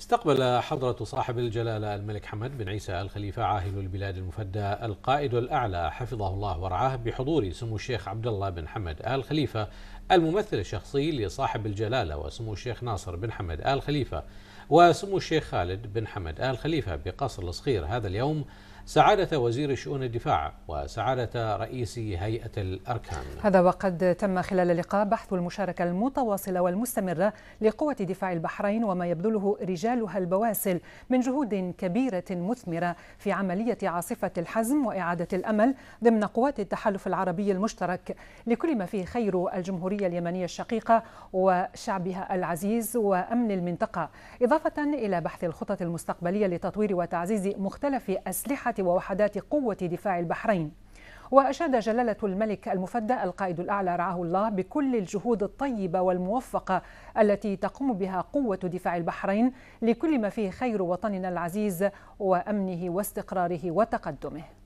استقبل حضرة صاحب الجلالة الملك حمد بن عيسى الخليفة عاهل البلاد المفدى القائد الأعلى حفظه الله ورعاه بحضور سمو الشيخ عبد الله بن حمد آل خليفة الممثل الشخصي لصاحب الجلالة وسمو الشيخ ناصر بن حمد آل خليفة وسمو الشيخ خالد بن حمد آل خليفة بقصر الصغير هذا اليوم سعادة وزير شؤون الدفاع وسعادة رئيس هيئة الأركان هذا وقد تم خلال اللقاء بحث المشاركة المتواصلة والمستمرة لقوة دفاع البحرين وما يبذله رجالها البواسل من جهود كبيرة مثمرة في عملية عاصفة الحزم وإعادة الأمل ضمن قوات التحالف العربي المشترك لكل ما فيه خير الجمهورية اليمنية الشقيقة وشعبها العزيز وأمن المنطقة إضافة إلى بحث الخطط المستقبلية لتطوير وتعزيز مختلف أسلحة ووحدات قوة دفاع البحرين وأشاد جلالة الملك المفدى القائد الأعلى رعاه الله بكل الجهود الطيبة والموفقة التي تقوم بها قوة دفاع البحرين لكل ما فيه خير وطننا العزيز وأمنه واستقراره وتقدمه